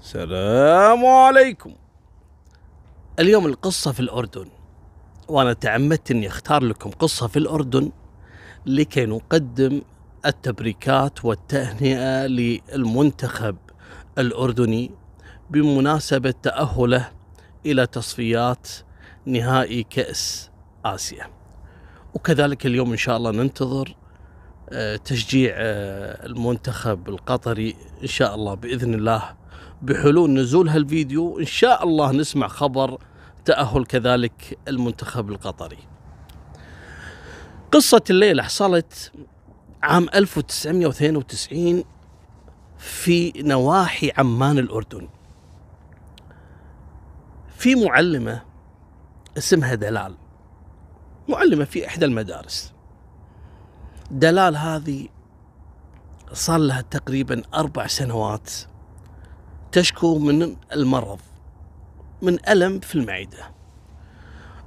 سلام عليكم اليوم القصة في الأردن وأنا تعمدت أني أختار لكم قصة في الأردن لكي نقدم التبريكات والتهنئة للمنتخب الأردني بمناسبة تأهله إلى تصفيات نهائي كأس آسيا وكذلك اليوم إن شاء الله ننتظر آه، تشجيع آه، المنتخب القطري إن شاء الله بإذن الله بحلول نزول هالفيديو إن شاء الله نسمع خبر تأهل كذلك المنتخب القطري قصة الليلة حصلت عام 1992 في نواحي عمان الأردن في معلمة اسمها دلال معلمة في إحدى المدارس دلال هذه صار لها تقريبا أربع سنوات تشكو من المرض من ألم في المعدة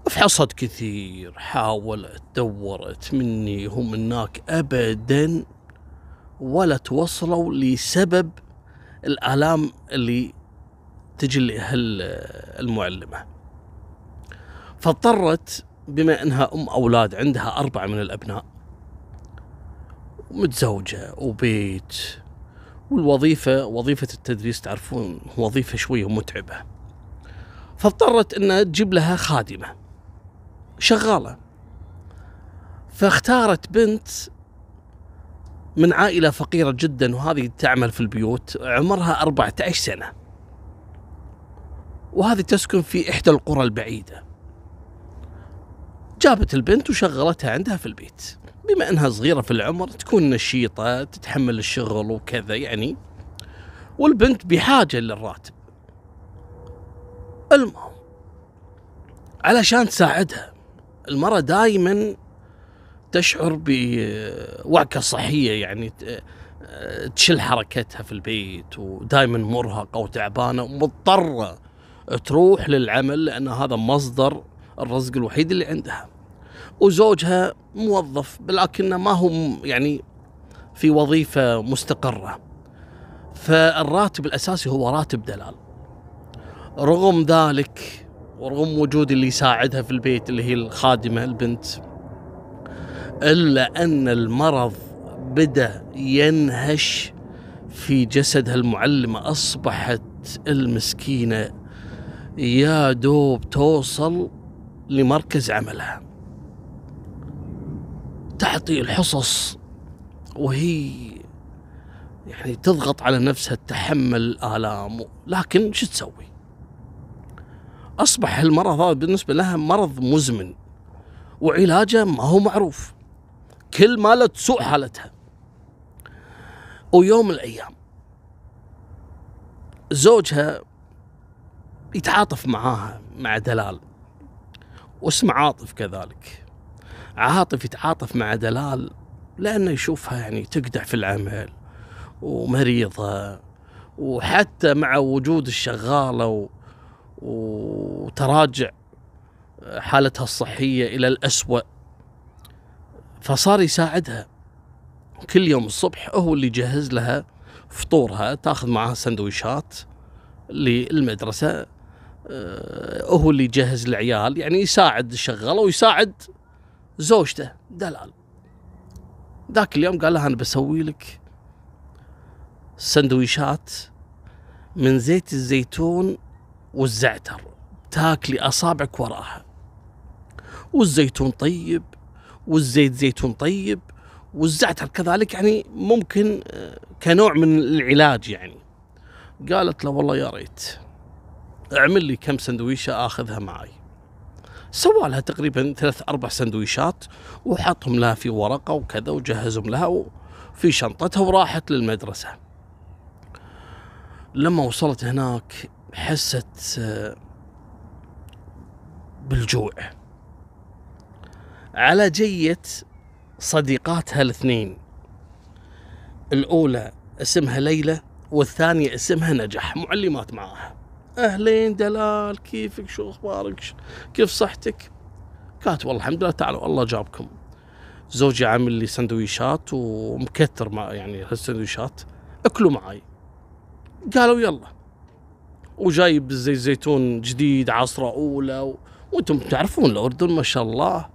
فحصت كثير حاولت دورت مني هم هناك أبدا ولا توصلوا لسبب الآلام اللي لأهل المعلمة فاضطرت بما أنها أم أولاد عندها أربعة من الأبناء ومتزوجة وبيت والوظيفة وظيفة التدريس تعرفون وظيفة شوية متعبة فاضطرت أنها تجيب لها خادمة شغالة فاختارت بنت من عائلة فقيرة جدا وهذه تعمل في البيوت عمرها 14 سنة وهذه تسكن في إحدى القرى البعيدة جابت البنت وشغلتها عندها في البيت بما انها صغيره في العمر تكون نشيطه تتحمل الشغل وكذا يعني والبنت بحاجه للراتب المهم علشان تساعدها المرأة دائما تشعر بوعكة صحية يعني تشل حركتها في البيت ودائما مرهقة وتعبانة ومضطرة تروح للعمل لأن هذا مصدر الرزق الوحيد اللي عندها وزوجها موظف لكنه ما هو يعني في وظيفة مستقرة فالراتب الأساسي هو راتب دلال رغم ذلك ورغم وجود اللي يساعدها في البيت اللي هي الخادمة البنت إلا أن المرض بدأ ينهش في جسدها المعلمة أصبحت المسكينة يا دوب توصل لمركز عملها تعطي الحصص وهي يعني تضغط على نفسها تتحمل الآلام لكن شو تسوي أصبح المرض هذا بالنسبة لها مرض مزمن وعلاجه ما هو معروف كل ما لا تسوء حالتها ويوم من الأيام زوجها يتعاطف معاها مع دلال واسم عاطف كذلك عاطف يتعاطف مع دلال لأنه يشوفها يعني تقدع في العمل ومريضة وحتى مع وجود الشغالة و... وتراجع حالتها الصحية إلى الأسوأ فصار يساعدها كل يوم الصبح هو اللي يجهز لها فطورها تاخذ معها سندويشات للمدرسة آه، هو اللي يجهز العيال يعني يساعد الشغالة ويساعد زوجته دلال ذاك اليوم قال لها أنا بسوي لك سندويشات من زيت الزيتون والزعتر تاكلي أصابعك وراها والزيتون طيب والزيت زيتون طيب والزعتر كذلك يعني ممكن آه، كنوع من العلاج يعني قالت له والله يا ريت اعمل لي كم سندويشة آخذها معي سوى لها تقريبا ثلاث أربع سندويشات وحطهم لها في ورقة وكذا وجهزهم لها في شنطتها وراحت للمدرسة لما وصلت هناك حست آه، بالجوع على جية صديقاتها الاثنين الأولى اسمها ليلى والثانية اسمها نجح معلمات معاها اهلين دلال كيفك شو اخبارك كيف صحتك قالت والله الحمد لله تعالوا الله جابكم زوجي عامل لي سندويشات ومكتر مع يعني هالسندويشات اكلوا معي قالوا يلا وجايب زي زيتون جديد عصرة أولى و... وانتم تعرفون الأردن ما شاء الله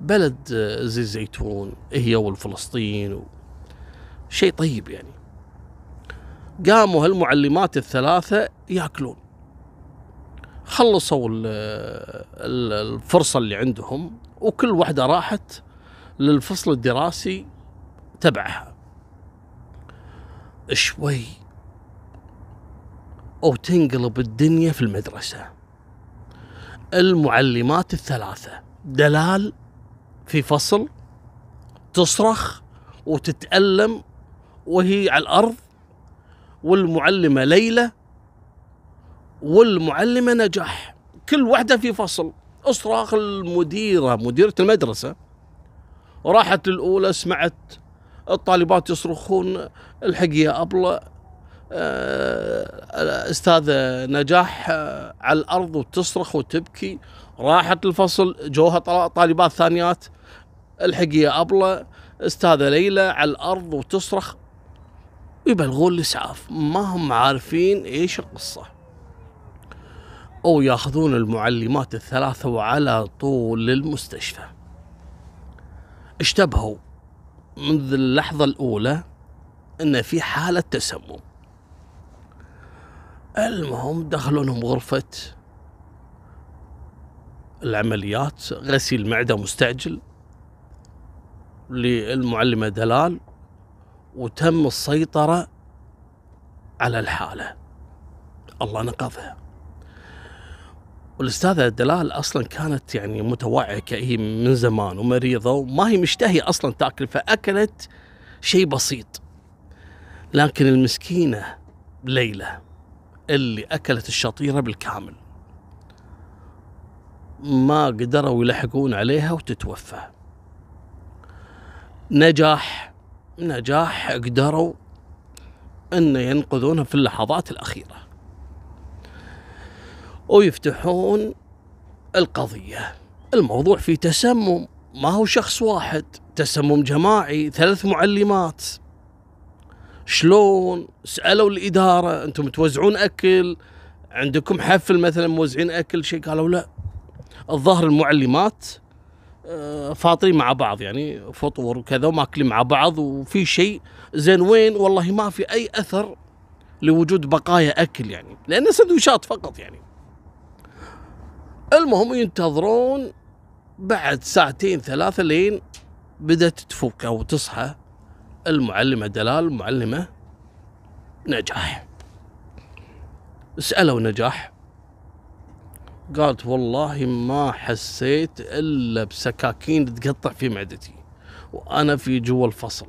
بلد زي الزيتون هي والفلسطين و... شيء طيب يعني قاموا هالمعلمات الثلاثة ياكلون خلصوا الفرصة اللي عندهم وكل واحدة راحت للفصل الدراسي تبعها شوي أو تنقلب الدنيا في المدرسة المعلمات الثلاثة دلال في فصل تصرخ وتتألم وهي على الأرض والمعلمة ليلى والمعلمة نجاح كل واحدة في فصل اصراخ المديرة مديرة المدرسة راحت الأولى سمعت الطالبات يصرخون الحق يا أبلة آه، أستاذة نجاح آه، على الأرض وتصرخ وتبكي راحت الفصل جوها طالبات ثانيات الحق يا أبلة أستاذة ليلى على الأرض وتصرخ يبلغون الإسعاف ما هم عارفين إيش القصة أو يأخذون المعلمات الثلاثة وعلى طول للمستشفى اشتبهوا منذ اللحظة الأولى أن في حالة تسمم المهم دخلوا لهم غرفة العمليات غسيل معدة مستعجل للمعلمة دلال وتم السيطرة على الحالة الله نقضها والاستاذه دلال اصلا كانت يعني متوعكه هي من زمان ومريضه وما هي مشتهيه اصلا تاكل فاكلت شيء بسيط لكن المسكينه ليلى اللي اكلت الشطيره بالكامل ما قدروا يلحقون عليها وتتوفى نجاح نجاح قدروا انه ينقذونها في اللحظات الاخيره ويفتحون القضية الموضوع في تسمم ما هو شخص واحد تسمم جماعي ثلاث معلمات شلون سألوا الإدارة أنتم توزعون أكل عندكم حفل مثلا موزعين أكل شيء قالوا لا الظاهر المعلمات آه، فاطرين مع بعض يعني فطور وكذا وماكلين مع بعض وفي شيء زين وين والله ما في أي أثر لوجود بقايا أكل يعني لأن سندويشات فقط يعني المهم ينتظرون بعد ساعتين ثلاثة لين بدأت تفك أو تصحى المعلمة دلال معلمة نجاح سألوا نجاح قالت والله ما حسيت إلا بسكاكين تقطع في معدتي وأنا في جوا الفصل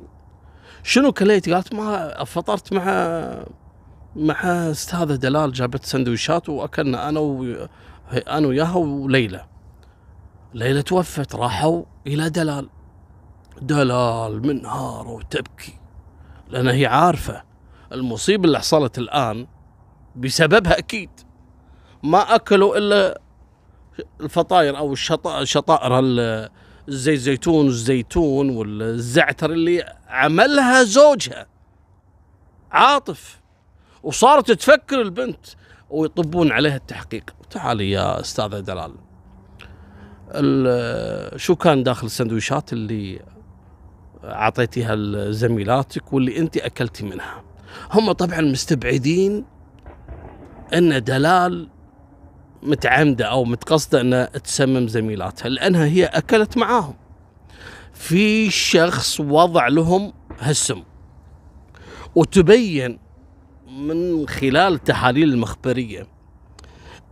شنو كليت قالت ما فطرت مع مع استاذه دلال جابت سندويشات واكلنا انا انا وياها وليلى ليلى توفت راحوا الى دلال دلال منهار وتبكي لأن هي عارفة المصيبة اللي حصلت الآن بسببها أكيد ما أكلوا إلا الفطاير أو الشطائر الزيت زيتون والزيتون والزعتر اللي عملها زوجها عاطف وصارت تفكر البنت ويطبون عليها التحقيق تعال يا استاذ دلال شو كان داخل السندويشات اللي اعطيتيها لزميلاتك واللي انت اكلتي منها هم طبعا مستبعدين ان دلال متعمده او متقصده انها تسمم زميلاتها لانها هي اكلت معاهم في شخص وضع لهم هالسم وتبين من خلال التحاليل المخبرية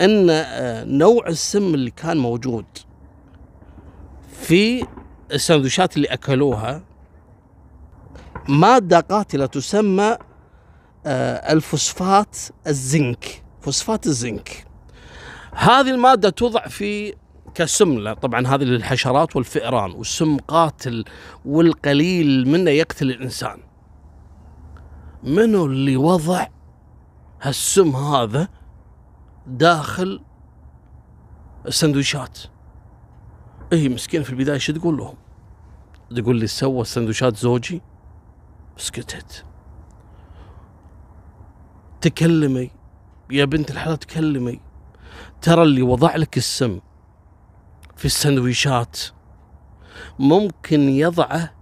أن آه، نوع السم اللي كان موجود في السندويشات اللي أكلوها مادة قاتلة تسمى آه، الفوسفات الزنك فوسفات الزنك هذه المادة توضع في كسملة طبعا هذه للحشرات والفئران والسم قاتل والقليل منه يقتل الإنسان منو اللي وضع هالسم هذا داخل السندويشات اي مسكين في البدايه شو تقول لهم تقول لي سوى السندويشات زوجي سكتت تكلمي يا بنت الحلال تكلمي ترى اللي وضع لك السم في السندويشات ممكن يضعه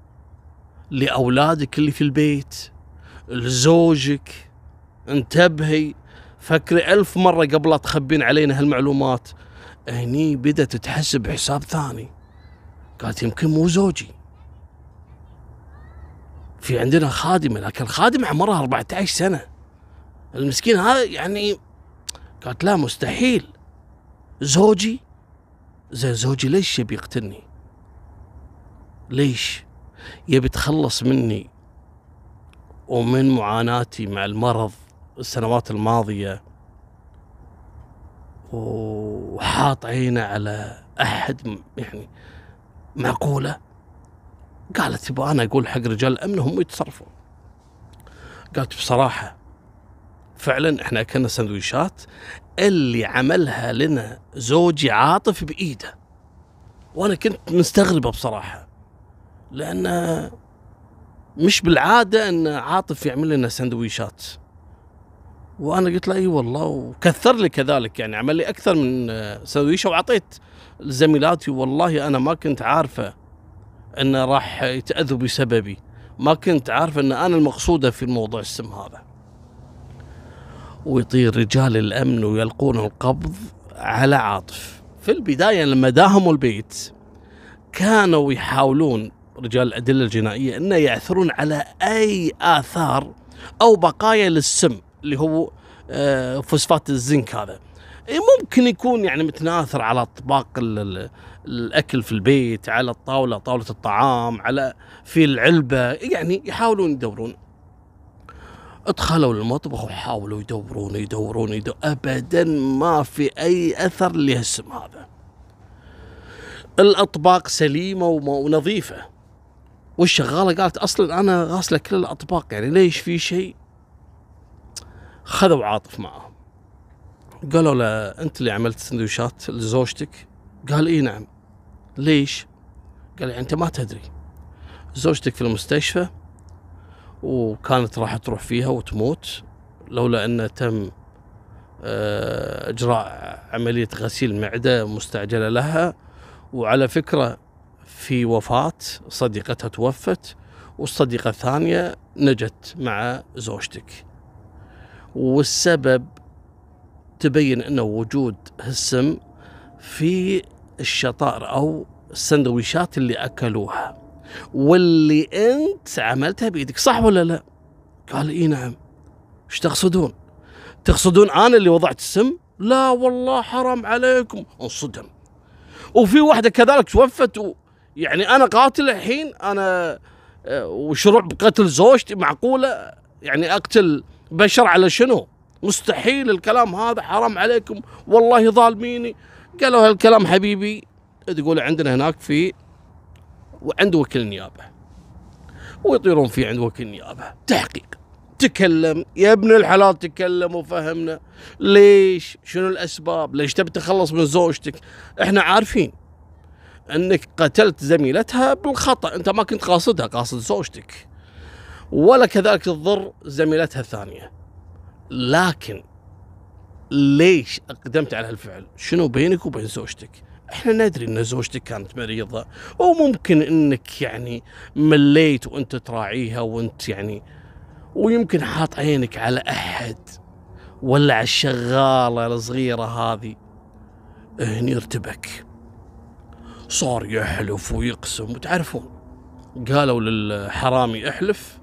لأولادك اللي في البيت لزوجك انتبهي فكري ألف مرة قبل لا تخبين علينا هالمعلومات هني بدأت تحسب حساب ثاني قالت يمكن مو زوجي في عندنا خادمة لكن الخادمة عمرها 14 سنة المسكين هذا يعني قالت لا مستحيل زوجي زين زوجي ليش يبي يقتلني ليش يبي يتخلص مني ومن معاناتي مع المرض السنوات الماضية وحاط عينه على أحد يعني معقولة قالت يبغى أنا أقول حق رجال الأمن هم يتصرفون قالت بصراحة فعلا احنا اكلنا سندويشات اللي عملها لنا زوجي عاطف بايده وانا كنت مستغربه بصراحه لان مش بالعاده ان عاطف يعمل لنا سندويشات وانا قلت له اي والله وكثر لي كذلك يعني عمل لي اكثر من سندويشه واعطيت لزميلاتي والله انا ما كنت عارفه انه راح يتاذوا بسببي ما كنت عارف ان انا المقصوده في الموضوع السم هذا ويطير رجال الامن ويلقون القبض على عاطف في البدايه لما داهموا البيت كانوا يحاولون رجال الأدلة الجنائية أنه يعثرون على أي آثار أو بقايا للسم اللي هو آه، فوسفات الزنك هذا إيه، ممكن يكون يعني متناثر على اطباق الاكل في البيت على الطاوله طاوله الطعام على في العلبه يعني يحاولون يدورون ادخلوا المطبخ وحاولوا يدورون يدورون, يدورون ابدا ما في اي اثر لهالسم هذا الاطباق سليمه ونظيفه والشغاله قالت اصلا انا غاسله كل الاطباق يعني ليش في شيء خذوا عاطف معه قالوا له انت اللي عملت سندويشات لزوجتك قال اي نعم ليش قال يعني انت ما تدري زوجتك في المستشفى وكانت راح تروح فيها وتموت لولا انه تم آه، اجراء عمليه غسيل معده مستعجله لها وعلى فكره في وفاة صديقتها توفت والصديقة الثانية نجت مع زوجتك والسبب تبين أنه وجود هالسم في الشطار أو السندويشات اللي أكلوها واللي أنت عملتها بإيدك صح ولا لا قال إي نعم ايش تقصدون تقصدون أنا اللي وضعت السم لا والله حرام عليكم انصدم وفي واحدة كذلك توفت يعني انا قاتل الحين انا آه، وشروع بقتل زوجتي معقوله يعني اقتل بشر على شنو؟ مستحيل الكلام هذا حرام عليكم والله ظالميني قالوا هالكلام حبيبي تقول عندنا هناك في وعند وكيل نيابه ويطيرون فيه عند وكيل نيابه تحقيق تكلم يا ابن الحلال تكلم وفهمنا ليش شنو الاسباب ليش تبي تخلص من زوجتك احنا عارفين انك قتلت زميلتها بالخطا انت ما كنت قاصدها قاصد زوجتك ولا كذلك تضر زميلتها الثانيه لكن ليش اقدمت على هالفعل شنو بينك وبين زوجتك احنا ندري ان زوجتك كانت مريضه وممكن انك يعني مليت وانت تراعيها وانت يعني ويمكن حاط عينك على احد ولا على الشغاله الصغيره هذه هني ارتبك صار يحلف ويقسم وتعرفون قالوا للحرامي احلف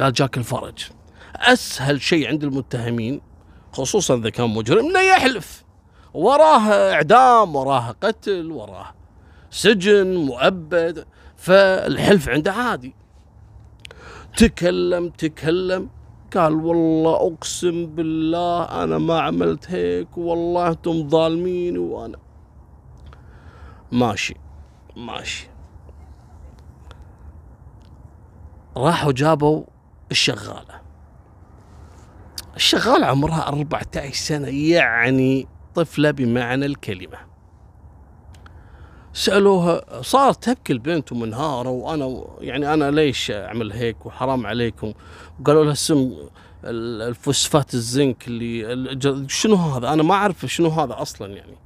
قال جاك الفرج اسهل شيء عند المتهمين خصوصا اذا كان مجرم انه يحلف وراه اعدام وراه قتل وراه سجن مؤبد فالحلف عنده عادي تكلم تكلم قال والله اقسم بالله انا ما عملت هيك والله انتم ظالمين وانا ماشي ماشي راحوا جابوا الشغالة الشغالة عمرها 14 سنة يعني طفلة بمعنى الكلمة سألوها صارت تبكي البنت ومنهارة وأنا يعني أنا ليش أعمل هيك وحرام عليكم وقالوا لها السم الفوسفات الزنك اللي شنو هذا أنا ما أعرف شنو هذا أصلا يعني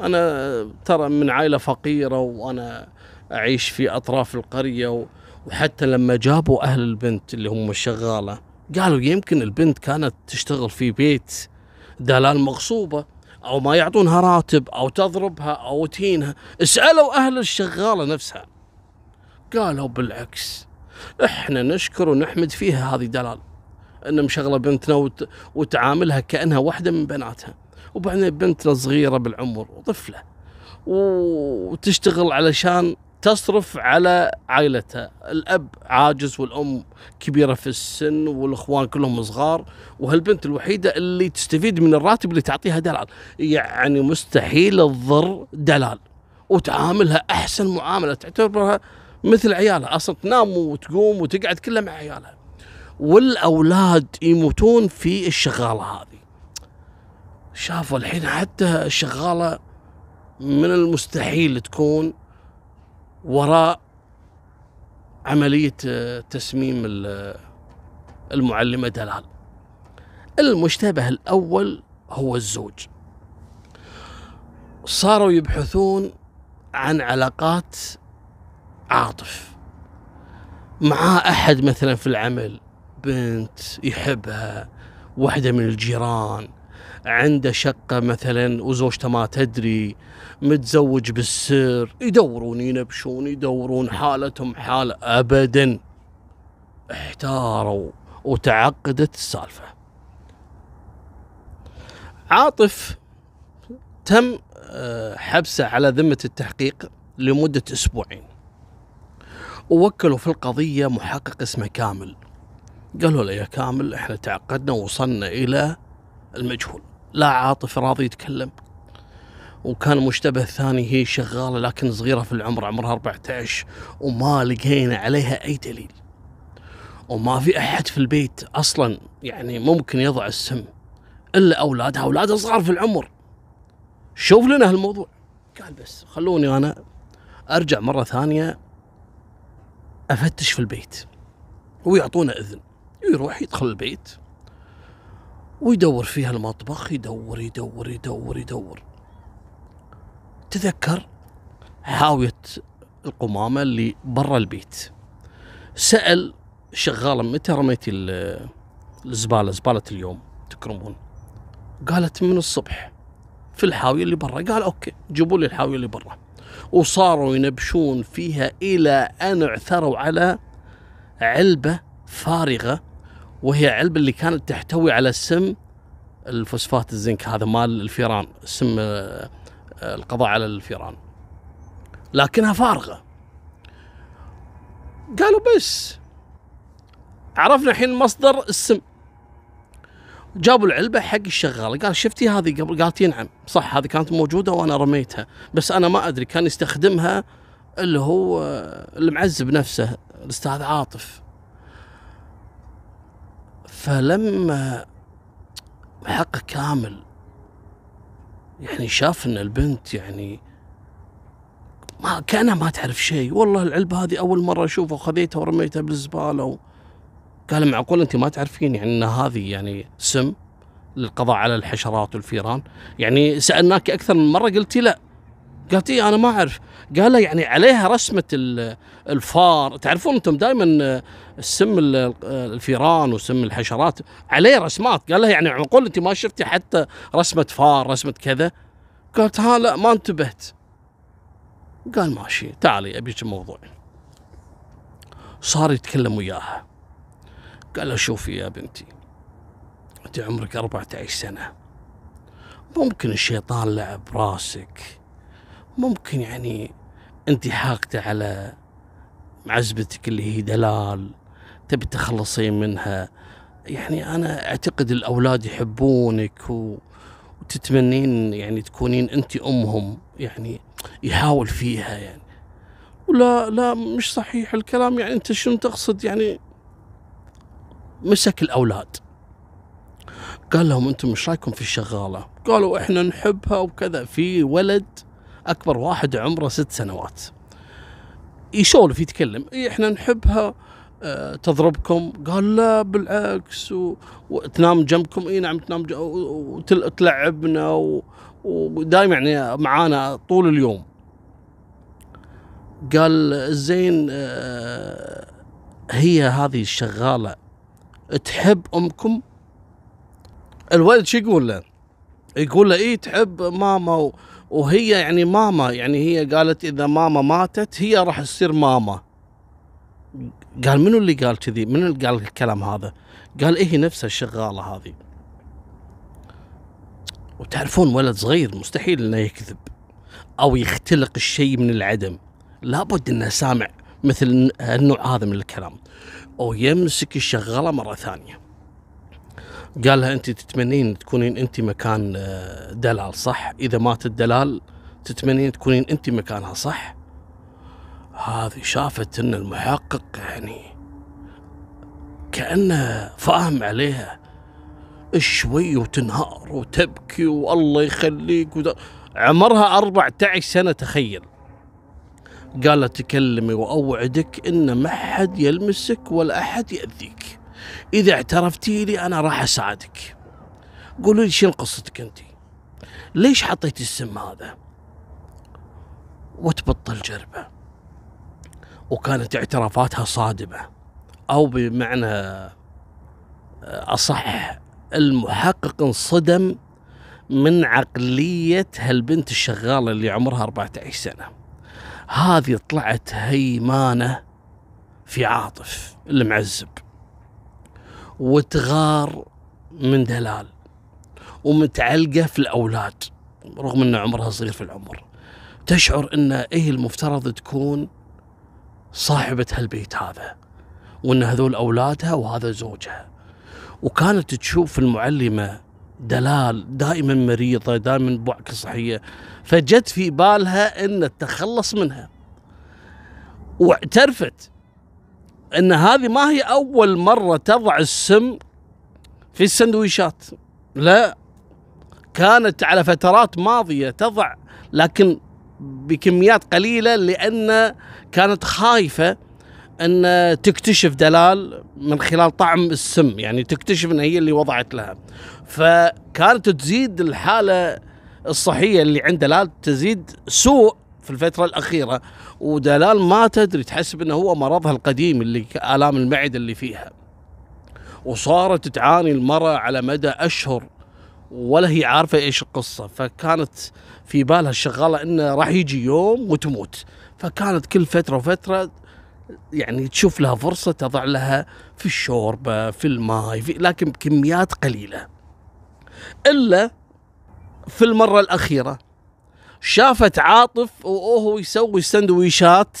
أنا ترى من عائلة فقيرة وأنا أعيش في أطراف القرية وحتى لما جابوا أهل البنت اللي هم الشغالة قالوا يمكن البنت كانت تشتغل في بيت دلال مغصوبة أو ما يعطونها راتب أو تضربها أو تهينها اسألوا أهل الشغالة نفسها قالوا بالعكس احنا نشكر ونحمد فيها هذه دلال ان مشغله بنتنا وتعاملها كانها واحده من بناتها وبعدين بنت صغيره بالعمر وطفله وتشتغل علشان تصرف على عائلتها الاب عاجز والام كبيره في السن والاخوان كلهم صغار وهالبنت الوحيده اللي تستفيد من الراتب اللي تعطيها دلال يعني مستحيل تضر دلال وتعاملها احسن معامله تعتبرها مثل عيالها اصلا تنام وتقوم وتقعد كلها مع عيالها والاولاد يموتون في الشغاله هذه شافوا الحين حتى الشغالة من المستحيل تكون وراء عملية آه، تسميم آه، المعلمة دلال المشتبه الأول هو الزوج صاروا يبحثون عن علاقات عاطف معاه أحد مثلا في العمل بنت يحبها واحدة من الجيران عنده شقة مثلا وزوجته ما تدري متزوج بالسر يدورون ينبشون يدورون حالتهم حال أبدا احتاروا وتعقدت السالفة عاطف تم آه، حبسه على ذمة التحقيق لمدة أسبوعين ووكلوا في القضية محقق اسمه كامل قالوا له يا كامل احنا تعقدنا ووصلنا إلى المجهول لا عاطف راضي يتكلم وكان مشتبه الثاني هي شغالة لكن صغيرة في العمر عمرها 14 وما لقينا عليها أي دليل وما في أحد في البيت أصلا يعني ممكن يضع السم إلا أولادها أولادها صغار في العمر شوف لنا هالموضوع قال بس خلوني أنا أرجع مرة ثانية أفتش في البيت ويعطونا إذن يروح يدخل البيت ويدور فيها المطبخ يدور يدور يدور يدور تذكر حاوية القمامة اللي برا البيت سأل شغالة متى رميتي الزبالة زبالة اليوم تكرمون قالت من الصبح في الحاوية اللي برا قال أوكي جيبوا لي الحاوية اللي برا وصاروا ينبشون فيها إلى أن عثروا على علبة فارغة وهي علبه اللي كانت تحتوي على سم الفوسفات الزنك هذا مال الفيران سم آه، آه، القضاء على الفيران لكنها فارغه قالوا بس عرفنا الحين مصدر السم جابوا العلبه حق الشغاله قال شفتي هذه قبل قالت نعم صح هذه كانت موجوده وانا رميتها بس انا ما ادري كان يستخدمها اللي هو آه، المعزب نفسه الاستاذ عاطف فلما حق كامل يعني شاف ان البنت يعني ما كانها ما تعرف شيء والله العلبه هذه اول مره اشوفها وخذيتها ورميتها بالزباله و... قال معقول انت ما تعرفين يعني ان هذه يعني سم للقضاء على الحشرات والفيران يعني سالناك اكثر من مره قلتي لا قالت إيه أنا ما أعرف قال لها يعني عليها رسمة الفار تعرفون أنتم دائما السم آه، آه، الفيران وسم الحشرات عليه رسمات قال لها يعني معقول أنت ما شفتي حتى رسمة فار رسمة كذا قالت ها لا ما انتبهت قال ماشي تعالي أبيك الموضوع صار يتكلم وياها قال له شوفي يا بنتي أنت عمرك 14 سنة ممكن الشيطان لعب راسك ممكن يعني انت حاقده على عزبتك اللي هي دلال تبي تخلصين منها يعني انا اعتقد الاولاد يحبونك و... وتتمنين يعني تكونين انت امهم يعني يحاول فيها يعني ولا لا مش صحيح الكلام يعني انت شنو تقصد يعني مسك الاولاد قال لهم انتم ايش رايكم في الشغاله قالوا احنا نحبها وكذا في ولد اكبر واحد عمره ست سنوات يسولف يتكلم إيه احنا نحبها آه، تضربكم قال لا بالعكس و... وتنام جنبكم اي نعم تنام جنب وتلعبنا و... ودائما يعني معانا طول اليوم قال زين آه، هي هذه الشغاله تحب امكم الولد شو يقول له يقول له اي تحب ماما و... وهي يعني ماما يعني هي قالت اذا ماما ماتت هي راح تصير ماما قال منو اللي قال كذي منو اللي قال الكلام هذا قال ايه نفسها الشغاله هذه وتعرفون ولد صغير مستحيل انه يكذب او يختلق الشيء من العدم لابد انه سامع مثل النوع هذا من الكلام ويمسك الشغاله مره ثانيه قال لها انت تتمنين تكونين انت مكان آه، دلال صح اذا مات الدلال تتمنين تكونين انت مكانها صح هذه شافت ان المحقق يعني كانه فاهم عليها شوي وتنهار وتبكي والله يخليك وده. عمرها 14 سنه تخيل قال تكلمي واوعدك ان ما حد يلمسك ولا احد ياذيك إذا اعترفتي لي أنا راح أساعدك قولوا لي شنو قصتك أنت ليش حطيتي السم هذا وتبطل جربه وكانت اعترافاتها صادمة أو بمعنى أصح المحقق انصدم من عقلية هالبنت الشغالة اللي عمرها 14 سنة هذه طلعت هيمانة في عاطف المعزب وتغار من دلال ومتعلقه في الاولاد رغم ان عمرها صغير في العمر تشعر ان ايه المفترض تكون صاحبه هالبيت هذا وان هذول اولادها وهذا زوجها وكانت تشوف المعلمه دلال دائما مريضه دائما بعكه صحيه فجت في بالها ان التخلص منها واعترفت ان هذه ما هي اول مره تضع السم في السندويشات لا كانت على فترات ماضيه تضع لكن بكميات قليله لان كانت خايفه ان تكتشف دلال من خلال طعم السم يعني تكتشف ان هي اللي وضعت لها فكانت تزيد الحاله الصحيه اللي عند دلال تزيد سوء في الفتره الاخيره ودلال ما تدري تحسب انه هو مرضها القديم اللي الام المعده اللي فيها وصارت تعاني المراه على مدى اشهر ولا هي عارفه ايش القصه فكانت في بالها الشغاله انه راح يجي يوم وتموت فكانت كل فتره وفتره يعني تشوف لها فرصه تضع لها في الشوربه في الماي في لكن بكميات قليله الا في المره الاخيره شافت عاطف وهو يسوي سندويشات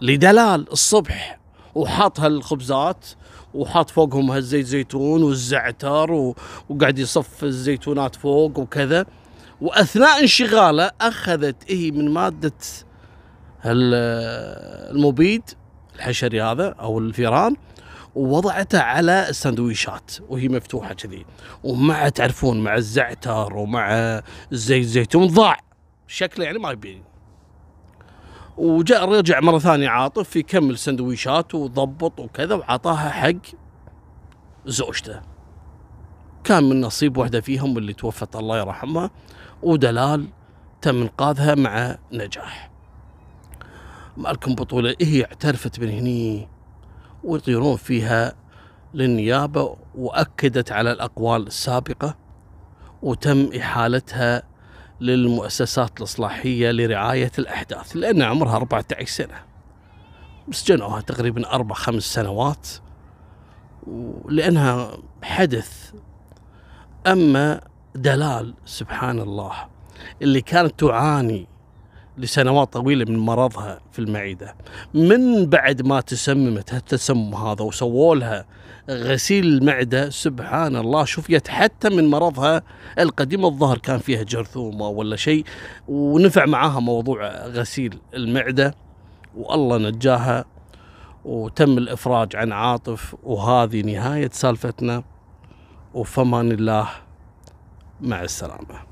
لدلال الصبح وحاط هالخبزات وحاط فوقهم هالزيت زيتون والزعتر وقاعد يصف الزيتونات فوق وكذا واثناء انشغاله اخذت هي إيه من ماده المبيد الحشري هذا او الفيران ووضعته على السندويشات وهي مفتوحه كذي ومع تعرفون مع الزعتر ومع زيت زيتون ضاع شكله يعني ما يبين وجاء رجع مره ثانيه عاطف في كمل سندويشات وضبط وكذا وعطاها حق زوجته كان من نصيب واحده فيهم اللي توفت الله يرحمها ودلال تم انقاذها مع نجاح مالكم بطوله هي إيه اعترفت من هني ويطيرون فيها للنيابة وأكدت على الأقوال السابقة وتم إحالتها للمؤسسات الإصلاحية لرعاية الأحداث لأن عمرها 14 سنة سجنوها تقريبا أربع خمس سنوات لأنها حدث أما دلال سبحان الله اللي كانت تعاني لسنوات طويلة من مرضها في المعدة من بعد ما تسممت هالتسمم هذا وسووا لها غسيل المعدة سبحان الله شفيت حتى من مرضها القديم الظهر كان فيها جرثومة ولا شيء ونفع معاها موضوع غسيل المعدة والله نجاها وتم الإفراج عن عاطف وهذه نهاية سالفتنا وفمان الله مع السلامه